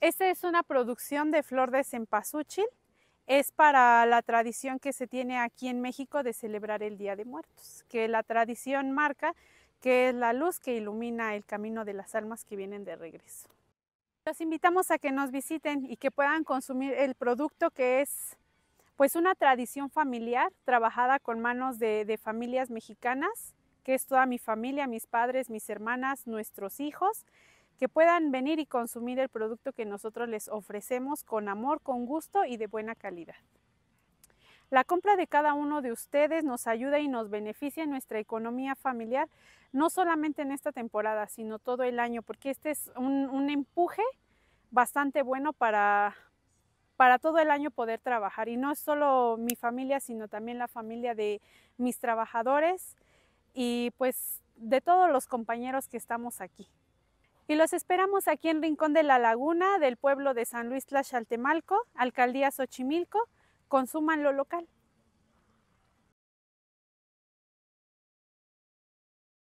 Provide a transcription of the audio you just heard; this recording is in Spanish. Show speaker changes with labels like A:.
A: Esta es una producción de flor de cempasúchil. Es para la tradición que se tiene aquí en México de celebrar el Día de Muertos, que la tradición marca que es la luz que ilumina el camino de las almas que vienen de regreso. Los invitamos a que nos visiten y que puedan consumir el producto que es pues una tradición familiar trabajada con manos de, de familias mexicanas, que es toda mi familia, mis padres, mis hermanas, nuestros hijos, que puedan venir y consumir el producto que nosotros les ofrecemos con amor, con gusto y de buena calidad. La compra de cada uno de ustedes nos ayuda y nos beneficia en nuestra economía familiar, no solamente en esta temporada, sino todo el año, porque este es un, empuje bastante bueno para, para todo el año poder trabajar. Y no es solo mi familia, sino también la familia de mis trabajadores y pues de todos los compañeros que estamos aquí y los esperamos aquí en Rincón de la Laguna del pueblo de San Luis Tlaxaltemalco, Alcaldía Xochimilco. Consuman lo local.